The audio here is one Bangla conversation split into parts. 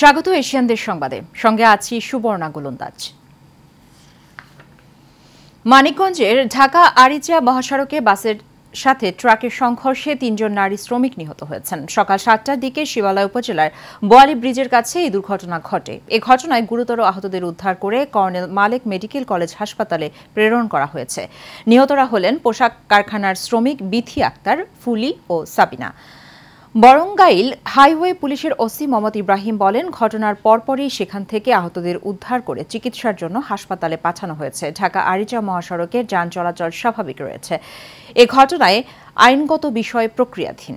স্বাগত এশিয়ানদের সংবাদে সঙ্গে আছি সুবর্ণা গোলন্দাজ মানিকগঞ্জের ঢাকা আরিচিয়া মহাসড়কে বাসের সাথে ট্রাকের সংঘর্ষে তিনজন নারী শ্রমিক নিহত হয়েছেন সকাল সাতটার দিকে শিবালয় উপজেলার বোয়ালি ব্রিজের কাছে এই দুর্ঘটনা ঘটে এ ঘটনায় গুরুতর আহতদের উদ্ধার করে কর্নেল মালেক মেডিকেল কলেজ হাসপাতালে প্রেরণ করা হয়েছে নিহতরা হলেন পোশাক কারখানার শ্রমিক বিথি আক্তার ফুলি ও সাবিনা বরঙ্গাইল হাইওয়ে পুলিশের ওসি মোহাম্মদ ইব্রাহিম বলেন ঘটনার পরপরই সেখান থেকে আহতদের উদ্ধার করে চিকিৎসার জন্য হাসপাতালে পাঠানো হয়েছে ঢাকা আরিচা মহাসড়কে যান চলাচল স্বাভাবিক রয়েছে এ ঘটনায় আইনগত বিষয় প্রক্রিয়াধীন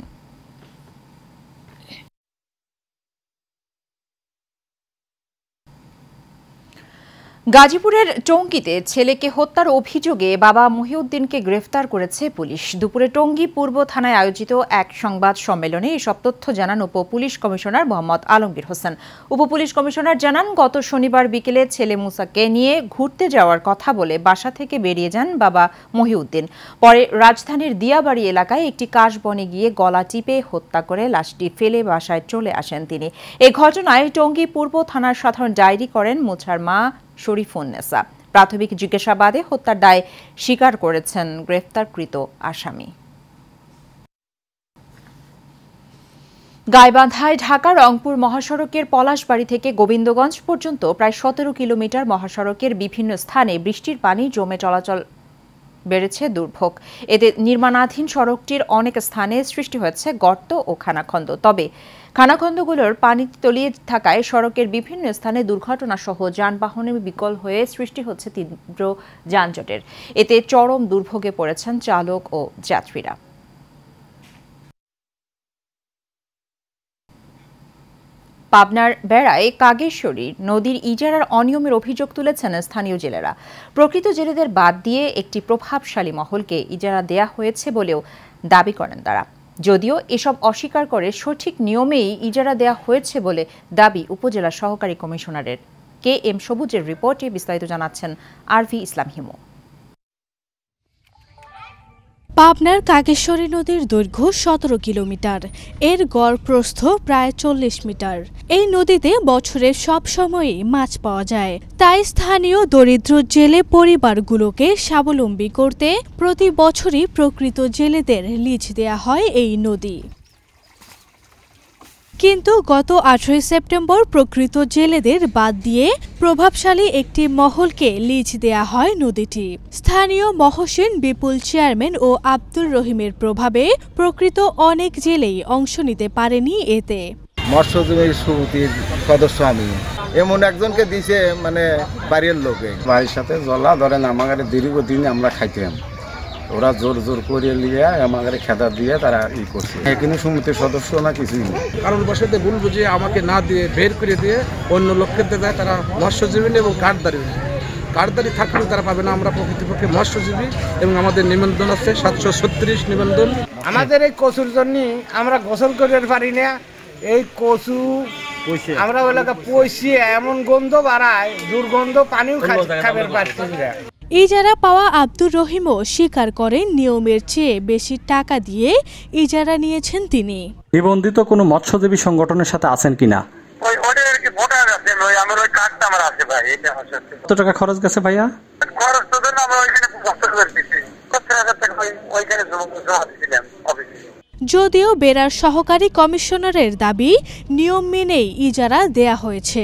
গাজীপুরের টঙ্গীতে ছেলেকে হত্যার অভিযোগে বাবা মহিউদ্দিনকে গ্রেফতার করেছে পুলিশ দুপুরে টঙ্গী পূর্ব থানায় আয়োজিত এক সংবাদ সম্মেলনে এসব তথ্য জানান উপ পুলিশ কমিশনার মোহাম্মদ আলমগীর হোসেন উপ পুলিশ কমিশনার জানান গত শনিবার বিকেলে ছেলে মুসাকে নিয়ে ঘুরতে যাওয়ার কথা বলে বাসা থেকে বেরিয়ে যান বাবা মহিউদ্দিন পরে রাজধানীর দিয়াবাড়ি এলাকায় একটি কাশবনে গিয়ে গলা টিপে হত্যা করে লাশটি ফেলে বাসায় চলে আসেন তিনি এ ঘটনায় টঙ্গী পূর্ব থানার সাধারণ ডায়েরি করেন মুছার মা শরীফুন্নেসা প্রাথমিক জিজ্ঞাসাবাদে হত্যার দায় স্বীকার করেছেন গ্রেফতারকৃত আসামি গাইবান্ধায় ঢাকা রংপুর মহাসড়কের পলাশবাড়ি থেকে গোবিন্দগঞ্জ পর্যন্ত প্রায় সতেরো কিলোমিটার মহাসড়কের বিভিন্ন স্থানে বৃষ্টির পানি জমে চলাচল বেড়েছে দুর্ভোগ এতে নির্মাণাধীন সড়কটির অনেক স্থানে সৃষ্টি হয়েছে গর্ত ও খানাখন্দ তবে খানাখন্দগুলোর পানি তলিয়ে থাকায় সড়কের বিভিন্ন স্থানে দুর্ঘটনা সহ যানবাহনে বিকল হয়ে সৃষ্টি হচ্ছে তীব্র যানজটের এতে চরম দুর্ভোগে পড়েছেন চালক ও যাত্রীরা পাবনার বেড়ায় কাগেশ্বরী নদীর ইজারার অনিয়মের অভিযোগ তুলেছেন স্থানীয় জেলেরা প্রকৃত জেলেদের বাদ দিয়ে একটি প্রভাবশালী মহলকে ইজারা দেয়া হয়েছে বলেও দাবি করেন তারা যদিও এসব অস্বীকার করে সঠিক নিয়মেই ইজারা দেয়া হয়েছে বলে দাবি উপজেলা সহকারী কমিশনারের কে এম সবুজের রিপোর্টে বিস্তারিত জানাচ্ছেন আরভি ইসলাম হিমু পাবনার কাকেশ্বরী নদীর দৈর্ঘ্য সতেরো কিলোমিটার এর গড় প্রস্থ প্রায় চল্লিশ মিটার এই নদীতে বছরের সব সময়ই মাছ পাওয়া যায় তাই স্থানীয় দরিদ্র জেলে পরিবারগুলোকে স্বাবলম্বী করতে প্রতি বছরই প্রকৃত জেলেদের লিজ দেয়া হয় এই নদী কিন্তু গত আঠেরোই সেপ্টেম্বর প্রকৃত জেলেদের বাদ দিয়ে প্রভাবশালী একটি মহলকে লিজ দেয়া হয় নদীটি স্থানীয় মহসেন বিপুল চেয়ারম্যান ও আব্দুর রহিমের প্রভাবে প্রকৃত অনেক জেলেই অংশ নিতে পারেনি এতে মৎস্যজীবী সদস্য আমি এমন একজনকে দিছে মানে বাড়ির লোকে বাড়ির সাথে জলা ধরেন আমাকে দীর্ঘদিন আমরা খাইতাম ওরা জোর জোর করে নিয়ে আমাদের খেদা দিয়ে তারা ই করছে এখানে সমিতির সদস্য না কিছু কারণ বসাতে ভুল বুঝিয়ে আমাকে না দিয়ে বের করে দিয়ে অন্য লক্ষ্যে দেয় তারা মৎস্যজীবী এবং কাঠদারি কারদারি থাকলেও তারা পাবে না আমরা প্রকৃতপক্ষে মৎস্যজীবী এবং আমাদের নিবন্ধন আছে সাতশো ছত্রিশ নিবন্ধন আমাদের এই কচুর জন্য আমরা গোসল করতে পারি না এই কচু আমরা ওই এলাকা পয়সি এমন গন্ধ বাড়ায় দুর্গন্ধ পানিও খাবে পারছি না ইজারা পাওয়া আব্দুর রহিমও স্বীকার করেন নিয়মের চেয়ে বেশি টাকা দিয়ে ইজারা নিয়েছেন তিনি নিবন্ধিত কোনো মৎস্যজীবী সংগঠনের সাথে আছেন কিনা টাকা খরচ গেছে ভাইয়া যদিও বেরার সহকারী কমিশনারের দাবি নিয়ম মেনেই ইজারা দেয়া হয়েছে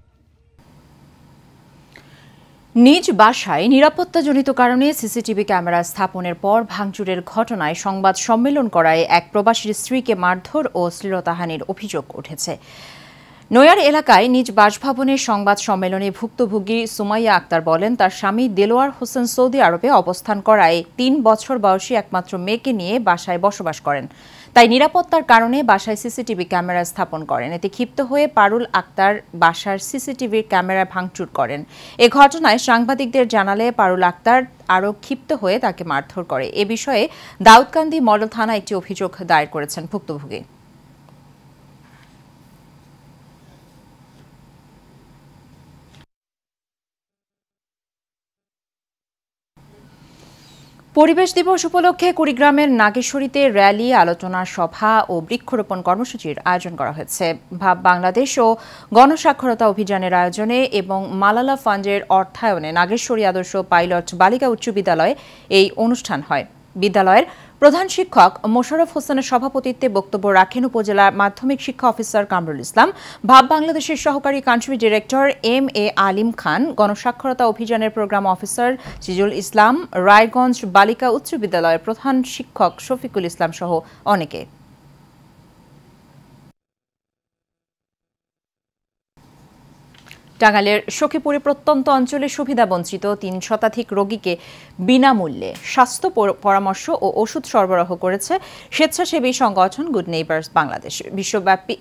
নিজ বাসায় নিরাপত্তাজনিত কারণে সিসিটিভি ক্যামেরা স্থাপনের পর ভাঙচুরের ঘটনায় সংবাদ সম্মেলন করায় এক প্রবাসীর স্ত্রীকে মারধর ও শ্লীলতাহানির অভিযোগ উঠেছে নয়ার এলাকায় নিজ বাসভবনে সংবাদ সম্মেলনে ভুক্তভোগী সুমাইয়া আক্তার বলেন তার স্বামী দেলোয়ার হোসেন সৌদি আরবে অবস্থান করায় তিন বছর বয়সী একমাত্র মেয়েকে নিয়ে বাসায় বসবাস করেন তাই নিরাপত্তার কারণে বাসায় সিসিটিভি ক্যামেরা স্থাপন করেন এতে ক্ষিপ্ত হয়ে পারুল আক্তার বাসার সিসিটিভির ক্যামেরা ভাঙচুর করেন এ ঘটনায় সাংবাদিকদের জানালে পারুল আক্তার আরও ক্ষিপ্ত হয়ে তাকে মারধর করে এ বিষয়ে দাউদকান্দি মডেল থানা একটি অভিযোগ দায়ের করেছেন ভুক্তভোগী পরিবেশ দিবস উপলক্ষে কুড়িগ্রামের নাগেশ্বরীতে র্যালি আলোচনা সভা ও বৃক্ষরোপণ কর্মসূচির আয়োজন করা হয়েছে ভাব বাংলাদেশ ও গণস্বাক্ষরতা অভিযানের আয়োজনে এবং মালালা ফান্ডের অর্থায়নে নাগেশ্বরী আদর্শ পাইলট বালিকা উচ্চ বিদ্যালয়ে এই অনুষ্ঠান হয় বিদ্যালয়ের প্রধান শিক্ষক মোশারফ হোসেনের সভাপতিত্বে বক্তব্য রাখেন উপজেলার মাধ্যমিক শিক্ষা অফিসার কামরুল ইসলাম ভাব বাংলাদেশের সহকারী country director M A Alim Khan গণস্বাক্ষরতা অভিযানের প্রোগ্রাম অফিসার সিজুল ইসলাম রায়গঞ্জ বালিকা উচ্চ বিদ্যালয়ের প্রধান শিক্ষক শফিকুল ইসলাম সহ অনেকে টাঙ্গালের সখীপুরে প্রত্যন্ত অঞ্চলে সুবিধাবঞ্চিত তিন শতাধিক রোগীকে বিনামূল্যে স্বাস্থ্য পরামর্শ ও ওষুধ সরবরাহ করেছে স্বেচ্ছাসেবী সংগঠন গুড নেইবার্স বাংলাদেশ বিশ্বব্যাপী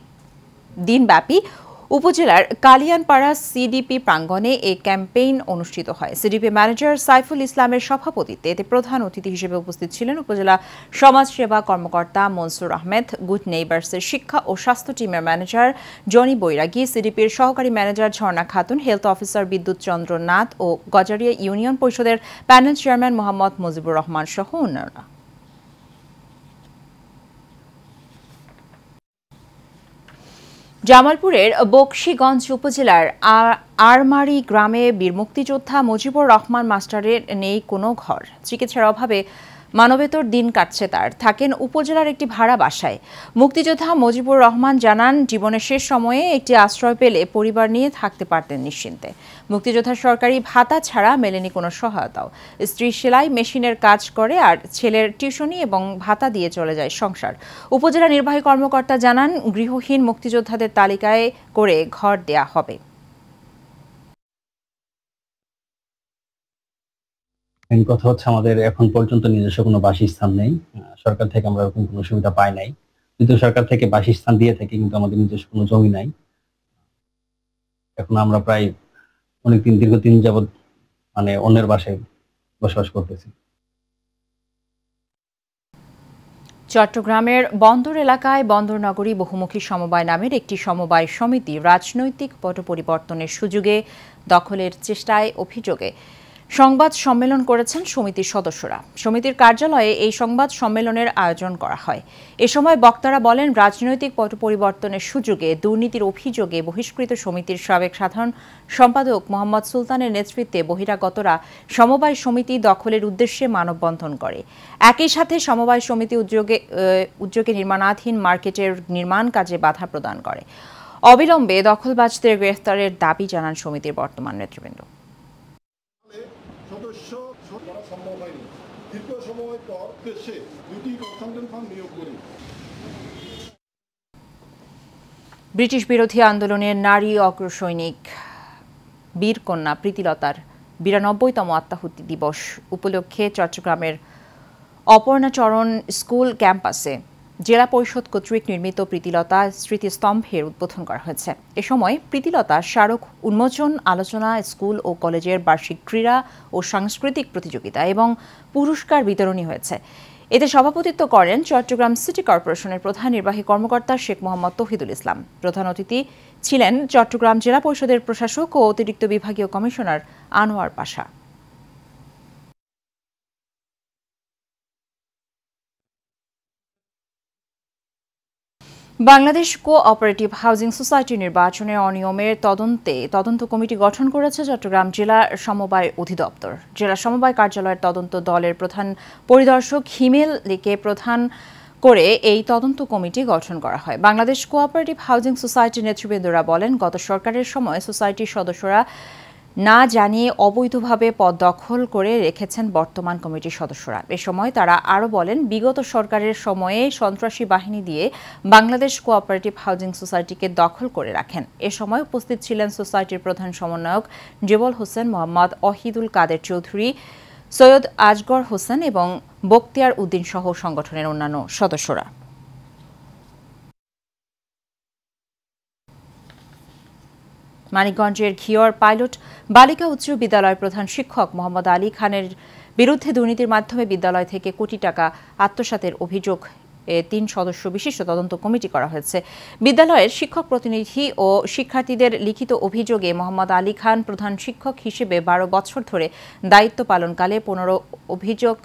দিনব্যাপী উপজেলার কালিয়ানপাড়া সিডিপি প্রাঙ্গণে এই ক্যাম্পেইন অনুষ্ঠিত হয় সিডিপি ম্যানেজার সাইফুল ইসলামের সভাপতিত্বে এতে প্রধান অতিথি হিসেবে উপস্থিত ছিলেন উপজেলা সমাজসেবা কর্মকর্তা মনসুর আহমেদ গুড নেইবার্সের শিক্ষা ও স্বাস্থ্য টিমের ম্যানেজার জনি বৈরাগী সিডিপির সহকারী manager Jharna Khatun health officer Bidyut Chandra Nath ও গজারিয়া ইউনিয়ন পরিষদের প্যানেল চেয়ারম্যান মোহাম্মদ মুজিবুর রহমান সহ অন্যান্য জামালপুরের বক্সিগঞ্জ উপজেলার আরমারি গ্রামে বীর মুক্তিযোদ্ধা মুজিবুর রহমান মাস্টারের নেই কোনো ঘর চিকিৎসার অভাবে মানবেতর দিন কাটছে তার থাকেন উপজেলার একটি ভাড়া বাসায় মুক্তিযোদ্ধা মজিবুর রহমান জানান জীবনের শেষ সময়ে একটি আশ্রয় পেলে পরিবার নিয়ে থাকতে পারতেন নিশ্চিন্তে মুক্তিযোদ্ধার সরকারি ভাতা ছাড়া মেলেনি কোনো সহায়তাও স্ত্রী সেলাই মেশিনের কাজ করে আর ছেলের টিউশনি এবং ভাতা দিয়ে চলে যায় সংসার উপজেলা নির্বাহী কর্মকর্তা জানান গৃহহীন মুক্তিযোদ্ধাদের তালিকায় করে ঘর দেয়া হবে মেন কথা হচ্ছে আমাদের এখন পর্যন্ত নিজস্ব কোনো বাসস্থান নেই সরকার থেকে আমরা এরকম কোনো সুবিধা পাই নাই কিন্তু সরকার থেকে বাসস্থান দিয়ে থাকে কিন্তু আমাদের নিজস্ব কোনো জমি নাই এখন আমরা প্রায় অনেক দিন দীর্ঘ দিন যাবৎ মানে অন্যের বাসায় বসবাস করতেছি চট্টগ্রামের বন্দর এলাকায় বন্দর নগরী বহুমুখী সমবায় নামের একটি সমবায় সমিতি রাজনৈতিক পট পরিবর্তনের সুযোগে দখলের চেষ্টায় অভিযোগে সংবাদ সম্মেলন করেছেন সমিতির সদস্যরা সমিতির কার্যালয়ে এই সংবাদ সম্মেলনের আয়োজন করা হয় এ সময় বক্তারা বলেন রাজনৈতিক পট পরিবর্তনের সুযোগে দুর্নীতির অভিযোগে বহিষ্কৃত সমিতির সাবেক সাধারণ সম্পাদক মোহাম্মদ সুলতানের নেতৃত্বে বহিরাগতরা সমবায় সমিতি দখলের উদ্দেশ্যে মানববন্ধন করে একই সাথে সমবায় সমিতি উদ্যোগে উদ্যোগে নির্মাণাধীন মার্কেটের নির্মাণ কাজে বাধা প্রদান করে অবিলম্বে দখলবাজদের গ্রেফতারের দাবি জানান সমিতির বর্তমান নেতৃবৃন্দ উদ্দেশ্যে দুটি কনসালটেন্ট ফার্ম নিয়োগ করি ব্রিটিশ বিরোধী আন্দোলনের নারী অগ্রসৈনিক বীরকন্যা প্রীতিলতার বিরানব্বইতম আত্মাহুতি দিবস উপলক্ষে চট্টগ্রামের অপর্ণাচরণ স্কুল ক্যাম্পাসে জেলা পরিষদ কর্তৃক নির্মিত প্রীতিলতা স্মৃতিস্তম্ভের উদ্বোধন করা হয়েছে এ সময় প্রীতিলতা স্মারক উন্মোচন আলোচনা স্কুল ও কলেজের বার্ষিক ক্রীড়া ও সাংস্কৃতিক প্রতিযোগিতা এবং পুরস্কার বিতরণী হয়েছে এতে সভাপতিত্ব করেন চট্টগ্রাম সিটি কর্পোরেশনের প্রধান নির্বাহী কর্মকর্তা শেখ মোহাম্মদ তহিদুল ইসলাম প্রধান অতিথি ছিলেন চট্টগ্রাম জেলা পরিষদের প্রশাসক ও অতিরিক্ত বিভাগীয় commissioner Anwar Pasha Bangladesh cooperative housing society নির্বাচনের অনিয়মের তদন্তে তদন্ত কমিটি গঠন করেছে চট্টগ্রাম জেলা সমবায় অধিদপ্তর জেলা সমবায় কার্যালয়ের তদন্ত দলের প্রধান পরিদর্শক হিমেল লিকে প্রধান করে এই তদন্ত কমিটি গঠন করা হয় বাংলাদেশ কোঅপারেটিভ হাউজিং সোসাইটি নেতৃবৃন্দরা বলেন গত সরকারের সময় সোসাইটির সদস্যরা না জানিয়ে অবৈধভাবে পদ দখল করে রেখেছেন বর্তমান কমিটির সদস্যরা এ সময় তারা আরও বলেন বিগত সরকারের সময়ে সন্ত্রাসী বাহিনী দিয়ে বাংলাদেশ কোঅপারেটিভ হাউজিং সোসাইটিকে দখল করে রাখেন এ সময় উপস্থিত ছিলেন সোসাইটির প্রধান সমন্বয়ক জেবল হোসেন মোহাম্মদ অহিদুল কাদের চৌধুরী সৈয়দ আজগর হোসেন এবং বক্তিয়ার উদ্দিন সহ সংগঠনের অন্যান্য সদস্যরা মানিকগঞ্জের ঘিওর পাইলট বালিকা উচ্চ বিদ্যালয়ের প্রধান শিক্ষক মোহাম্মদ আলী খানের বিরুদ্ধে দুর্নীতির মাধ্যমে বিদ্যালয় থেকে কোটি টাকা আত্মসাতের অভিযোগ তিন সদস্য বিশিষ্ট তদন্ত কমিটি করা হয়েছে বিদ্যালয়ের শিক্ষক প্রতিনিধি ও শিক্ষার্থীদের লিখিত অভিযোগে মোহাম্মদ আলী খান প্রধান শিক্ষক হিসেবে বারো বছর ধরে দায়িত্ব পালনকালে পনেরো অভিযোগ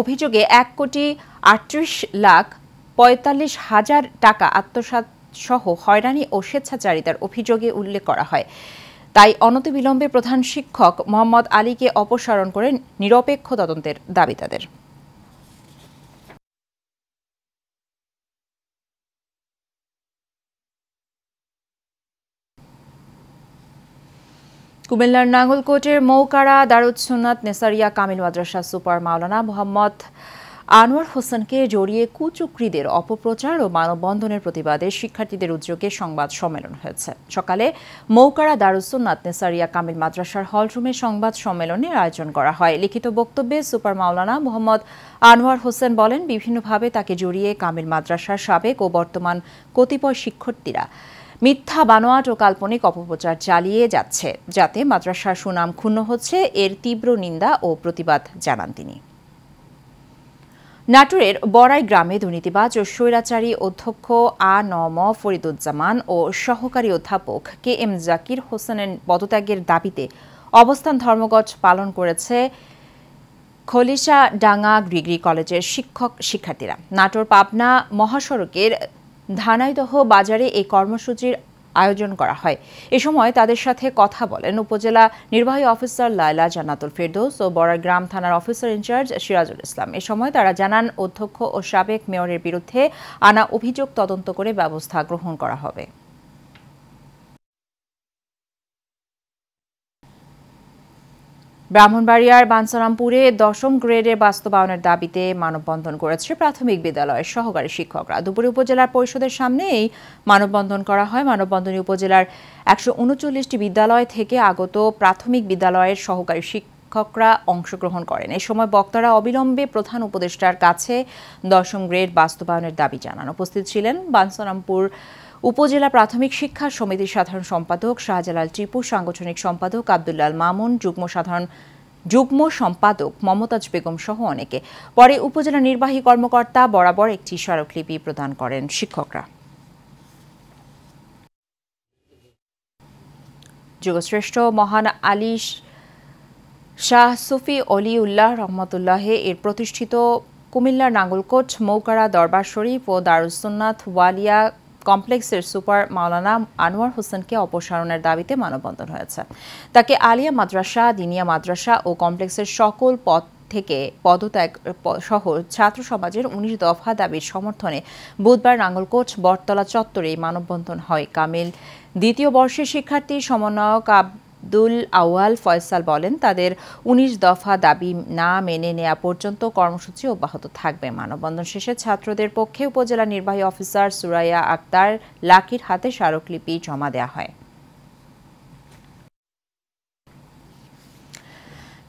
অভিযোগে এক কোটি আটত্রিশ লাখ পঁয়তাল্লিশ হাজার টাকা আত্মসাত সহ হয়রানি ও স্বেচ্ছাচারিতার অভিযোগে উল্লেখ করা হয় তাই অনতিবিলম্বে প্রধান শিক্ষক মোহাম্মদ আলীকে অপসারণ করে নিরপেক্ষ তদন্তের দাবি তাদের কুমিল্লার নাঙ্গলকোটের মৌকারা দারুদ সুনাত নেসারিয়া কামিল মাদ্রাসা সুপার মাওলানা মোহাম্মদ আনোয়ার হোসেনকে জড়িয়ে কুচক্রীদের অপপ্রচার ও মানববন্ধনের প্রতিবাদে শিক্ষার্থীদের উদ্যোগে সংবাদ সম্মেলন হয়েছে সকালে মৌকারা দারুসুন্নাত নেসারিয়া কামিল মাদ্রাসার হলরুমে সংবাদ সম্মেলনের আয়োজন করা হয় লিখিত বক্তব্যে সুপার মাওলানা মোহাম্মদ আনোয়ার হোসেন বলেন বিভিন্নভাবে তাকে জড়িয়ে কামিল মাদ্রাসার সাবেক ও বর্তমান কতিপয় শিক্ষার্থীরা মিথ্যা বানোয়াট ও কাল্পনিক অপপ্রচার চালিয়ে যাচ্ছে যাতে মাদ্রাসার সুনাম ক্ষুণ্ণ হচ্ছে এর তীব্র নিন্দা ও প্রতিবাদ জানান তিনি নাটোরের বড়াই গ্রামে দুর্নীতিবাজ ও স্বৈরাচারী অধ্যক্ষ আ নম ফরিদুজ্জামান ও সহকারী অধ্যাপক কে এম জাকির হোসেনের পদত্যাগের দাবিতে অবস্থান ধর্মঘট পালন করেছে খলিশা ডাঙ্গা গ্রিগ্রি কলেজের শিক্ষক শিক্ষার্থীরা নাটোর পাবনা মহাসড়কের ধানাইদহ বাজারে এই কর্মসূচির আয়োজন করা হয় এ সময় তাদের সাথে কথা বলেন উপজেলা নির্বাহী অফিসার লায়লা জান্নাতুল ফেরদৌস ও বড়ার গ্রাম থানার অফিসার ইনচার্জ সিরাজুল ইসলাম এ সময় তারা জানান অধ্যক্ষ ও সাবেক মেয়রের বিরুদ্ধে আনা অভিযোগ তদন্ত করে ব্যবস্থা গ্রহণ করা হবে ব্রাহ্মণবাড়িয়ার বাঞ্চরামপুরে দশম গ্রেডের বাস্তবায়নের দাবিতে মানববন্ধন করেছে প্রাথমিক বিদ্যালয়ের সহকারী শিক্ষকরা দুপুরে উপজেলার পরিষদের সামনে এই মানববন্ধন করা হয় মানববন্ধনে উপজেলার একশো উনচল্লিশটি বিদ্যালয় থেকে আগত প্রাথমিক বিদ্যালয়ের সহকারী শিক্ষকরা অংশগ্রহণ করেন এ সময় বক্তারা অবিলম্বে প্রধান উপদেষ্টার কাছে দশম গ্রেড বাস্তবায়নের দাবি জানান উপস্থিত ছিলেন বাঞ্ছারামপুর উপজেলা প্রাথমিক শিক্ষা সমিতির সাধারণ সম্পাদক শাহজালাল টিপু সাংগঠনিক সম্পাদক আব্দুল্লাল মামুন যুগ্ম সাধারণ যুগ্ম সম্পাদক মমতাজ বেগম সহ অনেকে পরে উপজেলা নির্বাহী কর্মকর্তা বরাবর একটি স্মারকলিপি প্রদান করেন শিক্ষকরা যুগশ্রেষ্ঠ মহান আলী শাহ সুফি অলি উল্লাহ রহমতুল্লাহে এর প্রতিষ্ঠিত কুমিল্লার নাঙ্গলকোট মৌকারা দরবার শরীফ ও দারুসুন্নাথ ওয়ালিয়া কমপ্লেক্সের সুপার মাওলানা আনোয়ার হোসেনকে অপসারণের দাবিতে মানববন্ধন হয়েছে তাকে আলিয়া মাদ্রাসা দিনিয়া মাদ্রাসা ও কমপ্লেক্সের সকল পথ থেকে পদত্যাগ সহ ছাত্র সমাজের উনিশ দফা দাবির সমর্থনে বুধবার নাঙ্গলকোট বটতলা চত্বরে মানববন্ধন হয় কামিল দ্বিতীয় বর্ষের শিক্ষার্থী সমন্বয়ক আব্দুল আওয়াল ফয়সাল বলেন তাদের ১৯ দফা দাবি না মেনে নেয়া পর্যন্ত কর্মসূচি অব্যাহত থাকবে মানববন্ধন শেষে ছাত্রদের পক্ষে উপজেলা নির্বাহী অফিসার সুরাইয়া আক্তার লাকির হাতে স্মারকলিপি জমা দেয়া হয়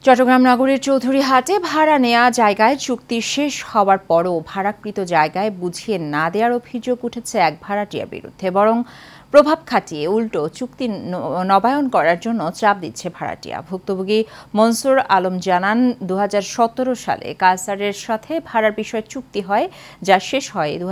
চট্টগ্রাম নগরের চৌধুরী হাটে ভাড়া নেয়া জায়গায় চুক্তি শেষ হওয়ার পরও ভাড়াকৃত জায়গায় বুঝিয়ে না দেওয়ার অভিযোগ উঠেছে এক ভাড়াটিয়ার বিরুদ্ধে বরং প্রভাব খাটিয়ে উল্টো চুক্তি নবায়ন করার জন্য চাপ দিচ্ছে ভাড়াটিয়া ভুক্তভোগী মনসুর আলম জানান দু সালে কালসারের সাথে ভাড়ার বিষয়ে চুক্তি হয় যা শেষ হয় দু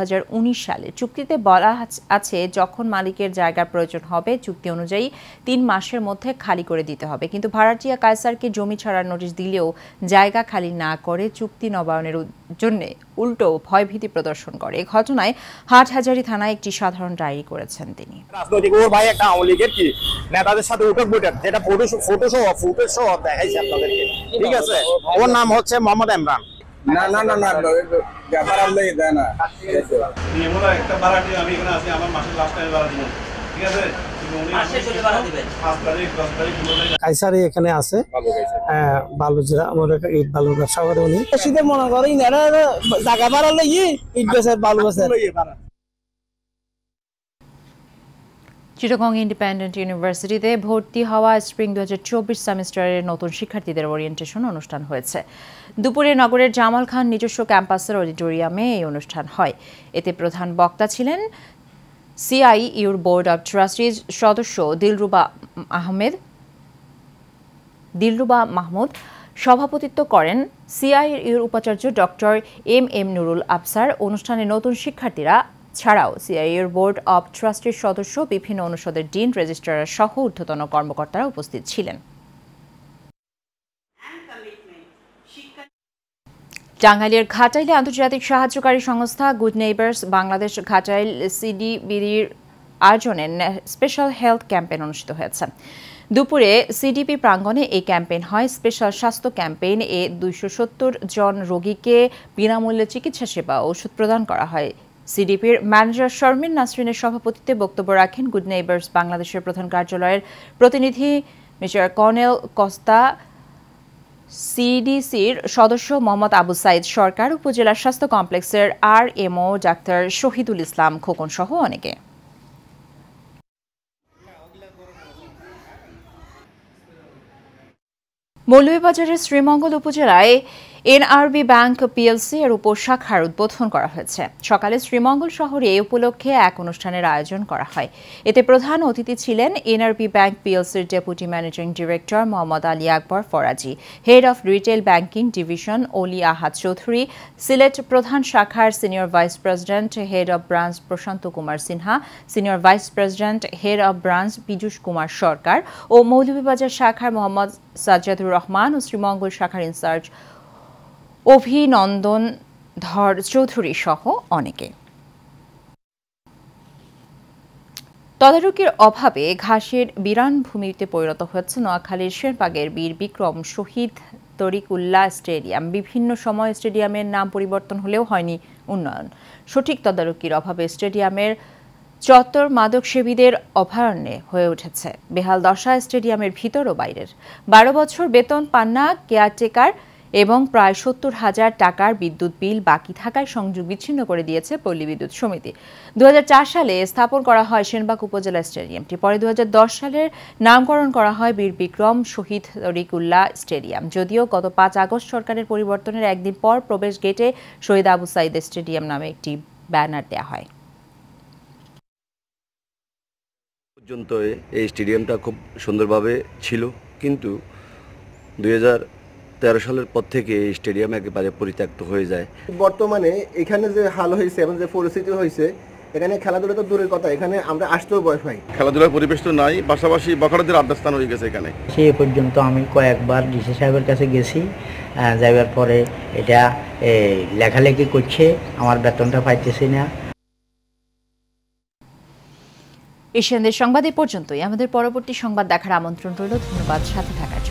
সালে চুক্তিতে বলা আছে যখন মালিকের জায়গার প্রয়োজন হবে চুক্তি অনুযায়ী তিন মাসের মধ্যে খালি করে দিতে হবে কিন্তু ভাড়াটিয়া কায়সারকে জমি ছাড়ার নোটিশ দিলেও জায়গা খালি না করে চুক্তি নবায়নের জন্য উল্টো ভয়ভীতি প্রদর্শন করে ঘটনায় হাটহাজারি থানায় একটি সাধারণ ডায়েরি করেছেন তিনি রাজনৈতিক ওর ভাই একটা আওয়ামী লীগের কি নেতাদের সাথে উঠক বৈঠক যেটা আপনাদেরকে ঠিক আছে ওর নাম হচ্ছে মোহাম্মদ এখানে আছে মনে জায়গা বাড়ালে ইট বেসার বালু বেচার চিটগং ইন্ডিপেন্ডেন্ট ইউনিভার্সিটিতে ভর্তি হওয়া স্প্রিং দু সেমিস্টারের নতুন শিক্ষার্থীদের ওরিয়েন্টেশন অনুষ্ঠান হয়েছে দুপুরে নগরের জামাল খান নিজস্ব ক্যাম্পাসের অডিটোরিয়ামে এই অনুষ্ঠান হয় এতে প্রধান বক্তা ছিলেন সিআইইউর বোর্ড অব ট্রাস্টিজ সদস্য দিলরুবা আহমেদ দিলরুবা মাহমুদ সভাপতিত্ব করেন সিআইইউর উপাচার্য doctor M M Nurul Afsar অনুষ্ঠানে নতুন শিক্ষার্থীরা ছাড়াও সিআইএর বোর্ড অব ট্রাস্টির সদস্য বিভিন্ন অনুষদের ডিন রেজিস্ট্রার সহ ঊর্ধ্বতন কর্মকর্তারা উপস্থিত ছিলেন টাঙ্গাইলের ঘাটাইলে আন্তর্জাতিক সাহায্যকারী সংস্থা গুড নেইবার্স বাংলাদেশ ঘাটাইল সিডিবির আয়োজনে স্পেশাল হেলথ ক্যাম্পেইন অনুষ্ঠিত হয়েছে দুপুরে সিডিপি প্রাঙ্গণে এই ক্যাম্পেইন হয় স্পেশাল স্বাস্থ্য ক্যাম্পেইন এ দুইশো জন রোগীকে বিনামূল্যে চিকিৎসা সেবা ওষুধ প্রদান করা হয় সিডিপির ম্যানেজার শর্মিন নাসরিনের সভাপতিত্বে বক্তব্য রাখেন গুড নেইবার্স বাংলাদেশের প্রধান কার্যালয়ের প্রতিনিধি মিস্টার কর্নেল কস্তা সিডিসির সদস্য মোহাম্মদ আবু সাইদ সরকার উপজেলা স্বাস্থ্য কমপ্লেক্সের R M O doctor Shahidul Islam Khokon সহ অনেকে মৌলভীবাজারের শ্রীমঙ্গল উপজেলায় এনআরবি ব্যাংক পিএলসি এর উপশাখার উদ্বোধন করা হয়েছে সকালে শ্রীমঙ্গল শহরে এই উপলক্ষে এক অনুষ্ঠানের আয়োজন করা হয় এতে প্রধান অতিথি ছিলেন এনআরবি ব্যাংক পিএলসির deputy managing director Mohammad Ali Akbar Faraji head of retail banking division Oli Ahad Chowdhury Sylhet প্রধান শাখার senior vice president head of branch Prashanta Kumar Sinha senior vice president head of branch Piyush Kumar Sarkar ও মৌলভীবাজার শাখার মোহাম্মদ সাজ্জাদুর রহমান ও শ্রীমঙ্গল শাখার ইনচার্জ অভিনন্দন ধর চৌধুরী সহ অনেকে তদারকির অভাবে ঘাসের বিরান ভূমিতে পরিণত হয়েছে নোয়াখালীর শেরবাগের বীর বিক্রম শহীদ উল্লাহ স্টেডিয়াম বিভিন্ন সময় স্টেডিয়ামের নাম পরিবর্তন হলেও হয়নি উন্নয়ন সঠিক তদারকির অভাবে স্টেডিয়ামের চত্বর মাদকসেবীদের অভয়ারণ্যে হয়ে উঠেছে বেহাল দশা স্টেডিয়ামের ভিতর ও বাইরের বারো বছর বেতন পান্না কেয়ারটেকার এবং প্রায় সত্তর হাজার টাকার বিদ্যুৎ বিল বাকি থাকায় সংযোগ বিচ্ছিন্ন করে দিয়েছে পল্লী বিদ্যুৎ সমিতি দু সালে স্থাপন করা হয় সেনবাগ উপজেলা স্টেডিয়ামটি পরে দু সালের নামকরণ করা হয় বীর বিক্রম শহীদ রিকুল্লা স্টেডিয়াম যদিও গত পাঁচ আগস্ট সরকারের পরিবর্তনের একদিন পর প্রবেশ গেটে শহীদ আবু সাইদ স্টেডিয়াম নামে একটি ব্যানার দেওয়া হয় পর্যন্ত এই স্টেডিয়ামটা খুব সুন্দরভাবে ছিল কিন্তু দুই তেরো সালের পর থেকে স্টেডিয়াম একেবারে পরিত্যক্ত হয়ে যায় বর্তমানে এখানে যে হাল হয়েছে এবং যে পরিস্থিতি হয়েছে এখানে খেলাধুলা তো দূরের কথা এখানে আমরা আসতেও বয়স পাই খেলাধুলার পরিবেশ তো নাই পাশাপাশি বখারদের আড্ডাস্থান হয়ে গেছে এখানে সে পর্যন্ত আমি কয়েকবার ডিসি সাহেবের কাছে গেছি যাইবার পরে এটা লেখালেখি করছে আমার বেতনটা পাইতেছি না এশিয়ানদের সংবাদ এ পর্যন্তই আমাদের পরবর্তী সংবাদ দেখার আমন্ত্রণ রইল ধন্যবাদ সাথে থাকার